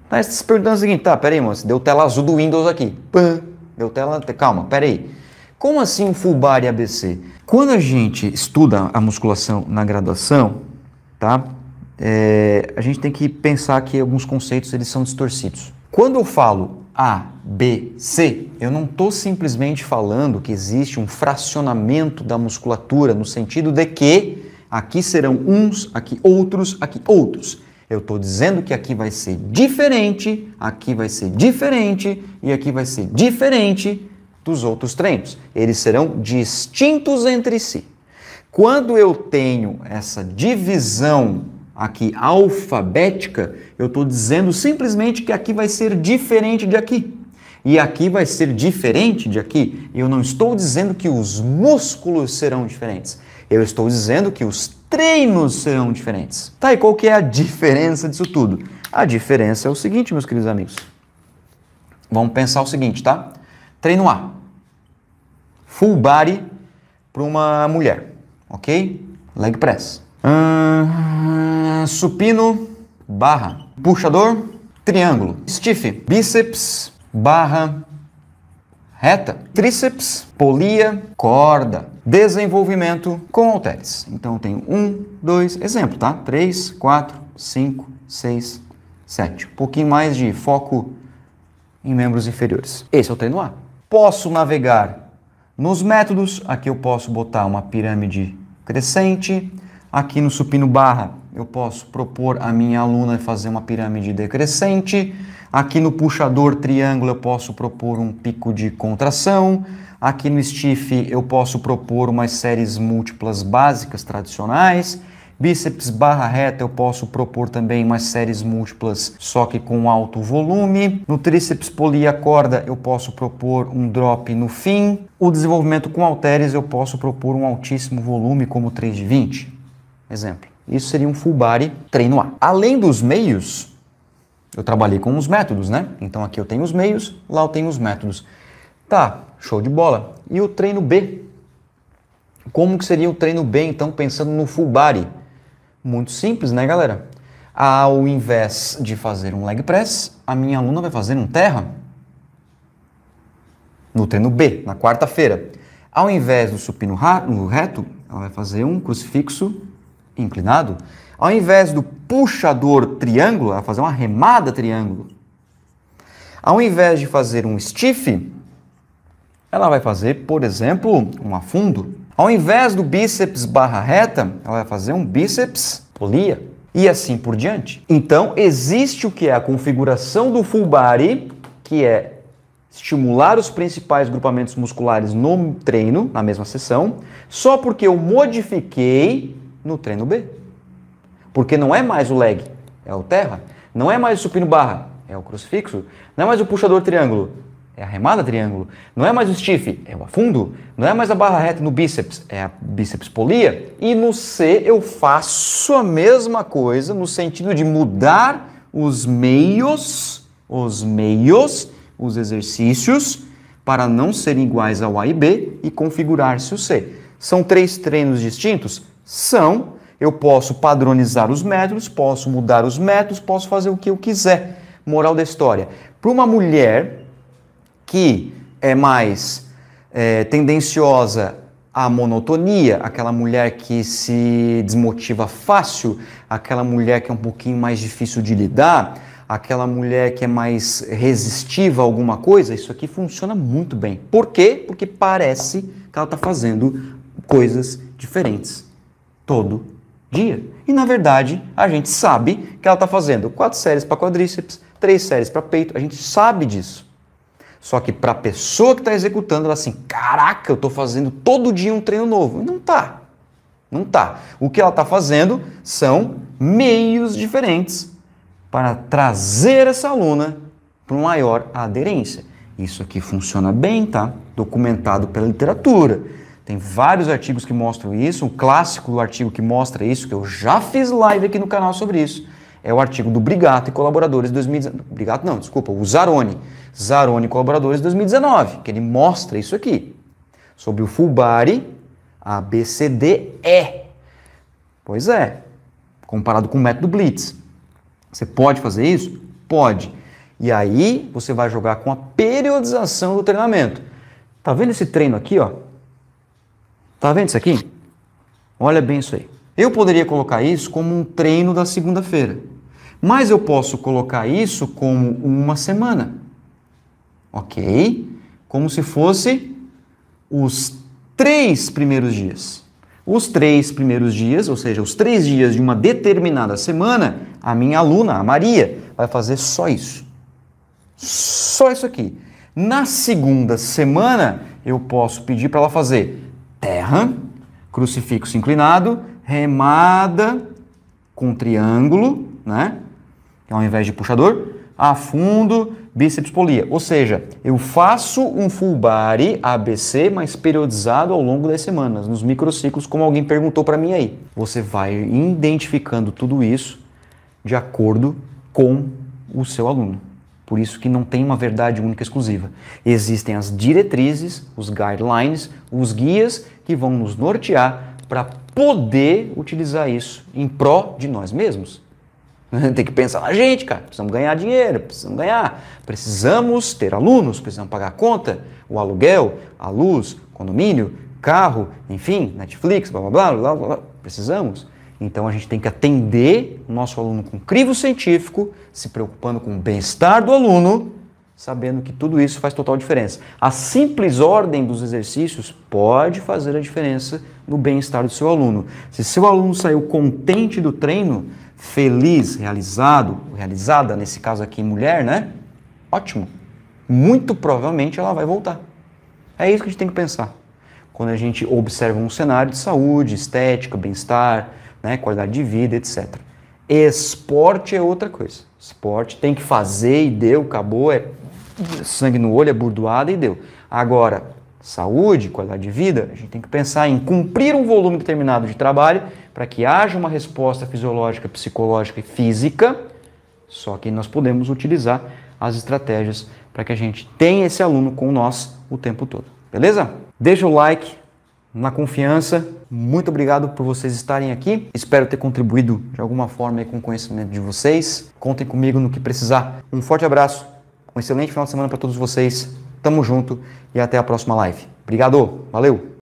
S1: Aí você tá se perguntando o seguinte, tá, peraí, moça deu tela azul do Windows aqui. Pã, deu tela, calma, peraí. Como assim um full body ABC? Quando a gente estuda a musculação na graduação, tá? É, a gente tem que pensar que alguns conceitos eles são distorcidos. Quando eu falo A, B, C, eu não estou simplesmente falando que existe um fracionamento da musculatura no sentido de que aqui serão uns, aqui outros, aqui outros. Eu estou dizendo que aqui vai ser diferente, aqui vai ser diferente e aqui vai ser diferente dos outros treinos. Eles serão distintos entre si. Quando eu tenho essa divisão aqui alfabética, eu estou dizendo simplesmente que aqui vai ser diferente de aqui. E aqui vai ser diferente de aqui. Eu não estou dizendo que os músculos serão diferentes. Eu estou dizendo que os treinos serão diferentes. Tá, e qual que é a diferença disso tudo? A diferença é o seguinte, meus queridos amigos. Vamos pensar o seguinte, tá? Treino A full body para uma mulher, ok? Leg press. supino, barra, puxador, triângulo, stiff, bíceps, barra, reta, tríceps, polia, corda, desenvolvimento com halteres. Então eu tenho um, dois, exemplo, tá? Três, quatro, cinco, seis, sete. Um pouquinho mais de foco em membros inferiores. Esse é o treino A. Posso navegar nos métodos, aqui eu posso botar uma pirâmide crescente, aqui no supino barra eu posso propor a minha aluna fazer uma pirâmide decrescente, aqui no puxador triângulo eu posso propor um pico de contração, aqui no stiff eu posso propor umas séries múltiplas básicas tradicionais, Bíceps barra reta eu posso propor também umas séries múltiplas, só que com alto volume. No tríceps polia corda eu posso propor um drop no fim. O desenvolvimento com halteres eu posso propor um altíssimo volume como 3 de 20, exemplo. Isso seria um full body treino A. Além dos meios, eu trabalhei com os métodos, né? Então aqui eu tenho os meios, lá eu tenho os métodos. Tá, show de bola. E o treino B? Como que seria o treino B, então, pensando no full body? Muito simples, né, galera? Ao invés de fazer um leg press, a minha aluna vai fazer um terra no treino B, na quarta-feira. Ao invés do supino reto, ela vai fazer um crucifixo inclinado. Ao invés do puxador triângulo, ela vai fazer uma remada triângulo. Ao invés de fazer um stiff, ela vai fazer, por exemplo, um afundo. Ao invés do bíceps barra reta, ela vai fazer um bíceps polia e assim por diante. Então, existe o que é a configuração do full body, que é estimular os principais grupamentos musculares no treino, na mesma sessão, só porque eu modifiquei no treino B. Porque não é mais o leg, é o terra, não é mais o supino barra, é o crucifixo, não é mais o puxador triângulo, é a remada triângulo. Não é mais o stiff, é o afundo. Não é mais a barra reta no bíceps, é a bíceps polia. E no C eu faço a mesma coisa no sentido de mudar os meios, os meios, os exercícios, para não serem iguais ao A e B e configurar-se o C. São três treinos distintos? São. Eu posso padronizar os métodos, posso mudar os métodos, posso fazer o que eu quiser. Moral da história. Para uma mulher que é mais é, tendenciosa à monotonia, aquela mulher que se desmotiva fácil, aquela mulher que é um pouquinho mais difícil de lidar, aquela mulher que é mais resistiva a alguma coisa, isso aqui funciona muito bem. Por quê? Porque parece que ela está fazendo coisas diferentes todo dia. E na verdade, a gente sabe que ela está fazendo quatro séries para quadríceps, três séries para peito, a gente sabe disso. Só que para a pessoa que está executando, ela assim, caraca, eu estou fazendo todo dia um treino novo. E não tá. Não tá. O que ela está fazendo são meios diferentes para trazer essa aluna para uma maior aderência. Isso aqui funciona bem, tá? Documentado pela literatura. Tem vários artigos que mostram isso, um clássico artigo que mostra isso, que eu já fiz live aqui no canal sobre isso. É o artigo do Brigato e colaboradores 2019. Brigato não, desculpa, o Zarone. Zarone e colaboradores 2019, que ele mostra isso aqui. Sobre o Fulbari ABCDE. Pois é, comparado com o método Blitz. Você pode fazer isso? Pode. E aí você vai jogar com a periodização do treinamento. Tá vendo esse treino aqui, ó? Tá vendo isso aqui? Olha bem isso aí. Eu poderia colocar isso como um treino da segunda-feira, mas eu posso colocar isso como uma semana, ok? Como se fosse os três primeiros dias. Os três primeiros dias, ou seja, os três dias de uma determinada semana, a minha aluna, a Maria, vai fazer só isso. Só isso aqui. Na segunda semana, eu posso pedir para ela fazer terra, crucifixo inclinado, remada com triângulo, né? Ao invés de puxador, afundo, bíceps polia. Ou seja, eu faço um full body ABC, mas periodizado ao longo das semanas, nos microciclos, como alguém perguntou para mim aí. Você vai identificando tudo isso de acordo com o seu aluno. Por isso que não tem uma verdade única exclusiva. Existem as diretrizes, os guidelines, os guias que vão nos nortear para poder utilizar isso em pró de nós mesmos. [LAUGHS] Tem que pensar na ah, gente, cara. Precisamos ganhar dinheiro, precisamos ganhar, precisamos ter alunos, precisamos pagar a conta, o aluguel, a luz, condomínio, carro, enfim, Netflix, blá blá blá blá blá. Precisamos. Então a gente tem que atender o nosso aluno com crivo científico, se preocupando com o bem-estar do aluno, sabendo que tudo isso faz total diferença. A simples ordem dos exercícios pode fazer a diferença no bem-estar do seu aluno. Se seu aluno saiu contente do treino, feliz, realizado, realizada, nesse caso aqui mulher, né? Ótimo. Muito provavelmente ela vai voltar. É isso que a gente tem que pensar. Quando a gente observa um cenário de saúde, estética, bem-estar, né, qualidade de vida, etc. Esporte é outra coisa. Esporte tem que fazer e deu, acabou, é sangue no olho, é burdoada e deu. Agora, saúde, qualidade de vida, a gente tem que pensar em cumprir um volume determinado de trabalho para que haja uma resposta fisiológica, psicológica e física. Só que nós podemos utilizar as estratégias para que a gente tenha esse aluno com nós o tempo todo. Beleza? Deixa o like na confiança. Muito obrigado por vocês estarem aqui. Espero ter contribuído de alguma forma com o conhecimento de vocês. Contem comigo no que precisar. Um forte abraço, um excelente final de semana para todos vocês. Tamo junto e até a próxima live. Obrigado, valeu!